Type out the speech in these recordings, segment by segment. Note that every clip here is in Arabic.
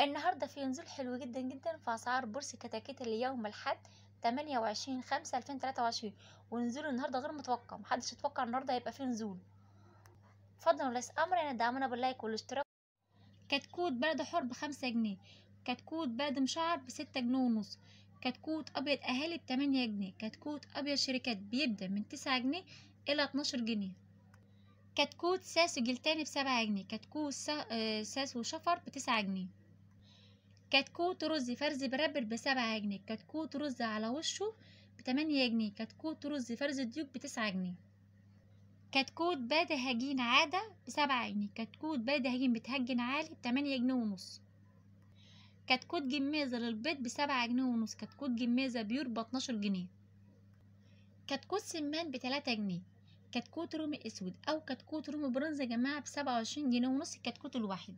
النهاردة في نزول حلو جدا جدا في أسعار بورصة كتاكيت اليوم الحد تمانية وعشرين خمسة ألفين تلاتة وعشرين ونزول النهاردة غير متوقع محدش يتوقع النهاردة هيبقى فيه نزول فضلا وليس أمر يعني دعمونا باللايك والاشتراك كتكوت بلد حر بخمسة جنيه كتكوت بلد مشعر بستة جنيه ونص كتكوت أبيض أهالي بتمانية جنيه كتكوت أبيض شركات بيبدأ من تسعة جنيه إلى اتناشر جنيه كتكوت ساس وجلتاني بسبعة جنيه كتكوت آه، ساس وشفر بتسعة جنيه كتكوت رز فرز بربر بسبعة جنيه كتكوت رز على وشه بتمانية جنيه كتكوت رز فرز الديوك بتسعة جنيه كتكوت بادي هجين عادة بسبعة جنيه كتكوت بادي هجين بتهجن عالي بتمانية جنيه ونص كتكوت جميزة للبيض بسبعة جنيه ونص كتكوت جميزة بيور باتناشر جنيه كتكوت سمان بتلاتة جنيه كتكوت رومي اسود او كتكوت رومي برونز يا جماعة بسبعة وعشرين جنيه ونص الكتكوت الواحد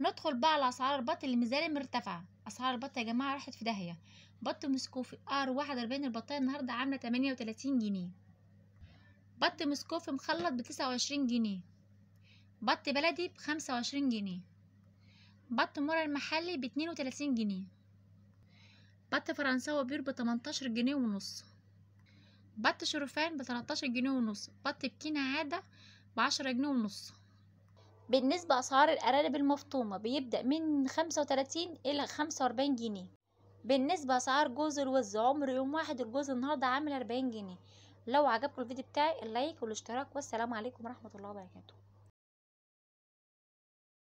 ندخل بقى على اسعار البط اللي مازالت مرتفعه اسعار البط يا جماعه راحت في داهيه بط مسكوفي ار 41 واربعين البطايه النهارده عامله تمانية وتلاتين جنيه بط مسكوفي مخلط بتسعة وعشرين جنيه بط بلدي بخمسة وعشرين جنيه بط مورا المحلي باتنين وتلاتين جنيه بط فرنساوي بير بتمنتاشر جنيه ونص بط شرفان 13 جنيه ونص بط بكينا عادة بعشرة جنيه ونص بالنسبة أسعار الأرانب المفطومة بيبدأ من خمسة وتلاتين إلى خمسة وأربعين جنيه بالنسبة أسعار جوز الوز عمر يوم واحد الجوز النهاردة عامل أربعين جنيه لو عجبكم الفيديو بتاعي اللايك والاشتراك والسلام عليكم ورحمة الله وبركاته